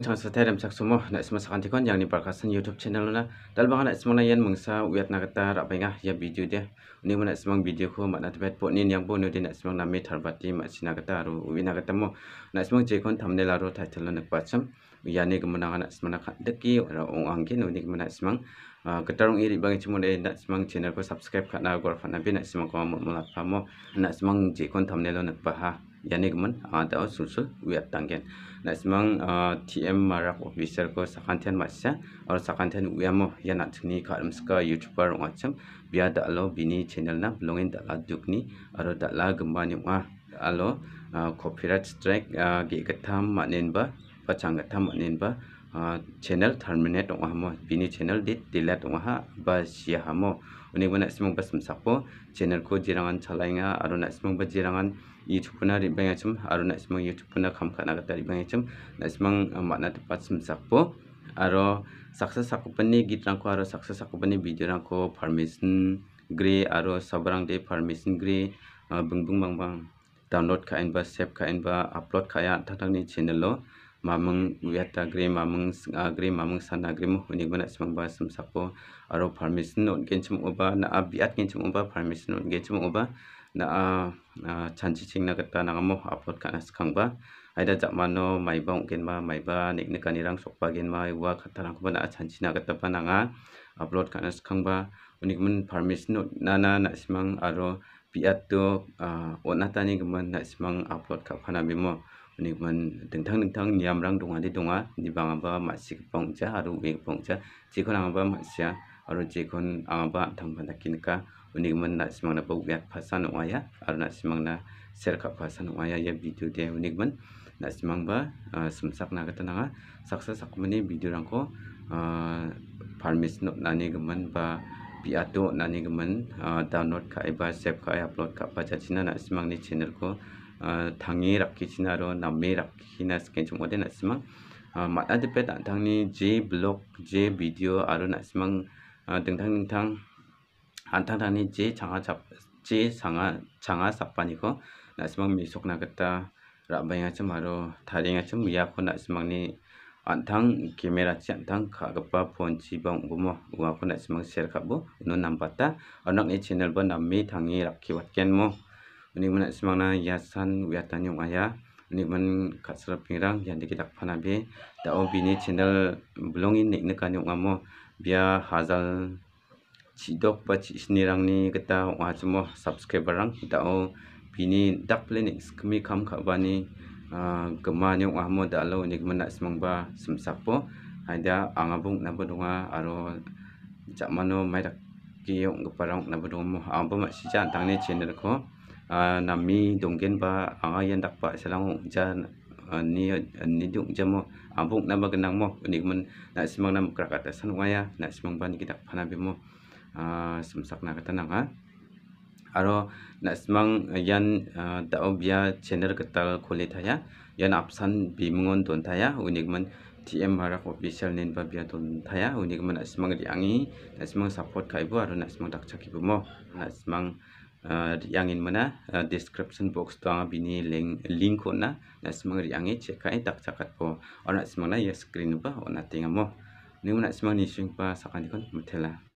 Sangsatai dan sangat semua nak semua sangat tikan yang ni diperkasan YouTube channel na Dalam bahagian semua lain yang mengsa wiat nak kata rapi ngah ya video dia. Ini mana semua video ku mak nak tempat pun ini yang pun dia nak semua nama terbati mak si nak kata aru wiat nak kata mo. Nak semua jekon thumbnail aru title luna kepacam. Ia ni kemana nak semua nak deki orang angin ini kemana semua Ah, ketarung iri bagi cuma deh nak semang channel ko subscribe kat nak gua fana bi nak semang kau mula mula famo nak semang je kon thumbnail nak paha yani kemen ada ah, susul wiat tangen nak semang ah, TM marak official ko sakantian macam or sakantian uamo ya nak ni kalem ska youtuber macam biar dah lo bini channel nak belongin dah lah dukni atau dah lah gembani wah alo copyright strike gigitam maknin ba pacang gigitam maknin ba channel terminate ong hamo bini channel dit delete ong ha ba sia hamo uni bona simong basam sakpo channel ko jirangan chalainga aro na simong ba jirangan i chukuna ri banga e chum aro na simong youtube na kham khana ga tari banga e chum uh, na simong matna ti pasam sakpo aro success akupani gitrang ko aro saksa akupani video rang ko permission gre aro sabrang de permission gre uh, bung bung bang bang download ka inba save ka inba upload ka ya thatang ni channel lo mamang wiata gre mamang sanga ah, gre mamang sana gre mo huni gmana simang ba sim sapo aro permission note gen chum oba na abiat gen chum oba permission note gen chum oba na a ah, chanchi ching na kata na mo upload ka nas kang ba aida jak mano mai ba gen ma mai ba nik ne kani rang sok ba gen ma wa khata rang ba na chanchi na kata pa na nga upload ka nas kang ba huni gmun permission note na na na simang aro piat to a ah, onata ni gmun na simang upload ka phana bi mo ini pun tentang-tentang ni amrang dong ada dong ah. Ini bang apa masih pengca, atau wing pengca. Jika orang apa masih, atau jika orang apa tempat nak kini ka. Ini pun nak semang apa ubat pasan bahasa ya, atau nak semang na serkap pasan orang ya. video dia ini pun nak semang apa ah, semasak nak kata naga. Saksa sak mana video orang ko ah, permission nak ni kemen ba piatu nak ni ah, download kai ba kai upload kai baca china nak semang ni channel ko. 당이랍기 지나로 남매랍기 지나스게 좀 어디 났으면 마다드페 당당니 제 블록 제 비디오 아로 났으면 등당등당 안타당니 제 장아 잡제 장아 장아 삽반이고 났으면 미속 나겠다 라바이가 좀 아로 다리가 좀 미약고 났으면니 안탕 카메라 치 안탕 가급바 폰 지방 부모 우아코 나스망 셀카부 눈 남봤다 어느 이 채널 번 남미 당이 락키 왔겐 뭐 ini mana semangna yasan wiatanya maya. Ini mana kat serap pirang yang dikita kepada bi. Tahu bini channel belum ini nak kanya amo biar hazal cidok baca sini rang ni kita wah semua subscribe barang. kita tahu bini dark planet kami kam kabani kemana ah, yang amo dah lalu ni kemana semang ba semsapo ada angabung ah, nampu dunga aro cak mano mai tak kiyong keparang nampu dunga mu apa ah, macam sih jangan tangan channel ko Ah, nami dongen ba anga yen dak pa selang ja ah, ni ah, ni duk jamo abuk nama kenang mo ni men nak simang nama kerak atas san waya nak simang ban kita panabi mo a semsak na kata nang ha aro nak simang yan tak obya channel ketal kulit haya, yan apsan bimungon don ta ha? ya unik men TM harap official nen ba biar don ha? unik men nak simang diangi nak simang support kaibu aro nak simang cakibu mo nak simang yang ini mana description box tu bini link link kau na nak semangat yang ini cek kau eh, tak cakap po orang semangat lah, ya screen apa orang tengah mo ni mana semangat ni siapa sakan ni kau